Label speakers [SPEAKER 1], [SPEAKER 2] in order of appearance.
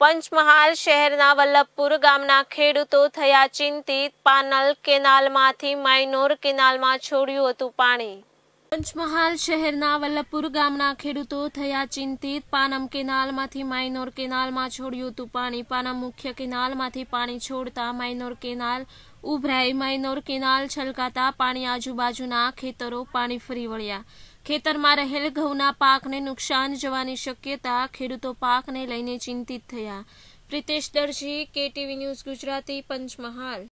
[SPEAKER 1] પંચમહાલ શહેરના વલ્લભપુર ગામના ખેડૂતો થયા ચિંતિત પાનલ કેનાલમાંથી માઇનોર કેનાલમાં છોડ્યું હતું પાણી પંચમહાલ શહેરના વલ્લભપુર ગામના ખેડૂતો થયા ચિંતિત પાનમ કેનાલમાંથી માઇનોર કેનાલમાં છોડ્યું હતું પાણી પાનમ મુખ્ય કેનાલમાંથી પાણી છોડતા માઇનોર કેનાલ ઉભરાઈ માઇનોર કેનાલ છલકાતા પાણી આજુબાજુના ખેતરો પાણી ફરી વળ્યા ખેતરમાં રહેલ ઘઉંના પાકને નુકસાન જવાની શક્યતા ખેડૂતો પાકને લઈને ચિંતિત થયા પ્રિતેશ દરજી કેટીવી ન્યૂઝ ગુજરાતી પંચમહાલ